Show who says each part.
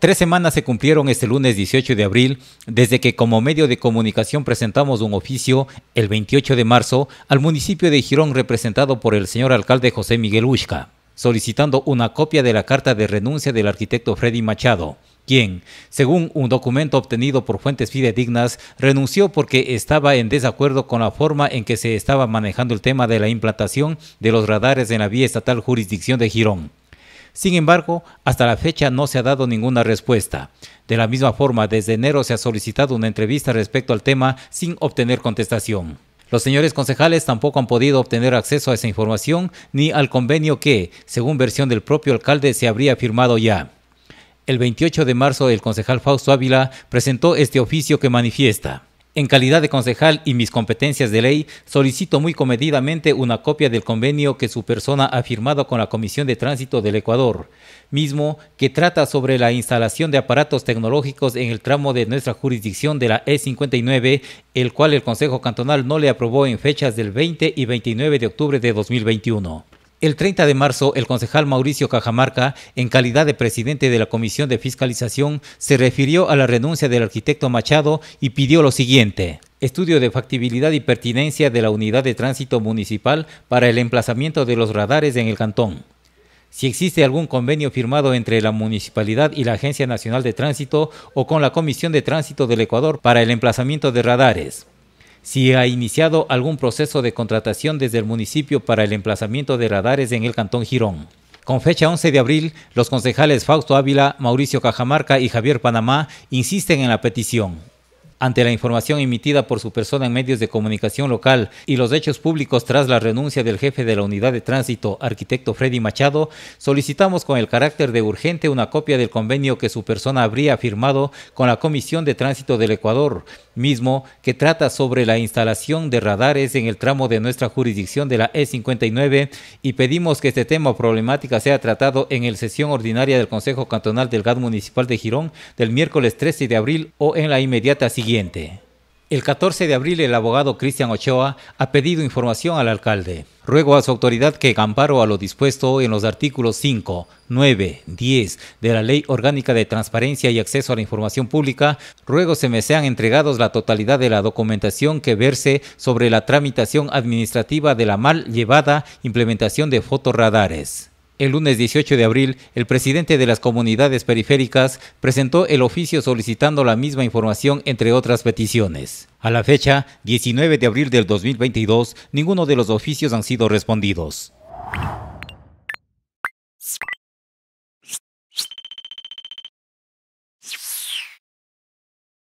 Speaker 1: Tres semanas se cumplieron este lunes 18 de abril desde que como medio de comunicación presentamos un oficio el 28 de marzo al municipio de Girón representado por el señor alcalde José Miguel Ushka, solicitando una copia de la carta de renuncia del arquitecto Freddy Machado, quien, según un documento obtenido por fuentes fidedignas, renunció porque estaba en desacuerdo con la forma en que se estaba manejando el tema de la implantación de los radares en la vía estatal jurisdicción de Girón. Sin embargo, hasta la fecha no se ha dado ninguna respuesta. De la misma forma, desde enero se ha solicitado una entrevista respecto al tema sin obtener contestación. Los señores concejales tampoco han podido obtener acceso a esa información ni al convenio que, según versión del propio alcalde, se habría firmado ya. El 28 de marzo, el concejal Fausto Ávila presentó este oficio que manifiesta. En calidad de concejal y mis competencias de ley, solicito muy comedidamente una copia del convenio que su persona ha firmado con la Comisión de Tránsito del Ecuador, mismo que trata sobre la instalación de aparatos tecnológicos en el tramo de nuestra jurisdicción de la E59, el cual el Consejo Cantonal no le aprobó en fechas del 20 y 29 de octubre de 2021. El 30 de marzo, el concejal Mauricio Cajamarca, en calidad de presidente de la Comisión de Fiscalización, se refirió a la renuncia del arquitecto Machado y pidió lo siguiente. Estudio de factibilidad y pertinencia de la unidad de tránsito municipal para el emplazamiento de los radares en el cantón. Si existe algún convenio firmado entre la municipalidad y la Agencia Nacional de Tránsito o con la Comisión de Tránsito del Ecuador para el emplazamiento de radares si ha iniciado algún proceso de contratación desde el municipio para el emplazamiento de radares en el Cantón Girón. Con fecha 11 de abril, los concejales Fausto Ávila, Mauricio Cajamarca y Javier Panamá insisten en la petición ante la información emitida por su persona en medios de comunicación local y los hechos públicos tras la renuncia del jefe de la unidad de tránsito, arquitecto Freddy Machado, solicitamos con el carácter de urgente una copia del convenio que su persona habría firmado con la Comisión de Tránsito del Ecuador, mismo que trata sobre la instalación de radares en el tramo de nuestra jurisdicción de la E59 y pedimos que este tema o problemática sea tratado en el sesión ordinaria del Consejo Cantonal del GAD Municipal de Girón del miércoles 13 de abril o en la inmediata siguiente el 14 de abril el abogado Cristian Ochoa ha pedido información al alcalde. Ruego a su autoridad que amparo a lo dispuesto en los artículos 5, 9, 10 de la Ley Orgánica de Transparencia y Acceso a la Información Pública, ruego se me sean entregados la totalidad de la documentación que verse sobre la tramitación administrativa de la mal llevada implementación de fotorradares. El lunes 18 de abril, el presidente de las comunidades periféricas presentó el oficio solicitando la misma información, entre otras peticiones. A la fecha, 19 de abril del 2022, ninguno de los oficios han sido respondidos.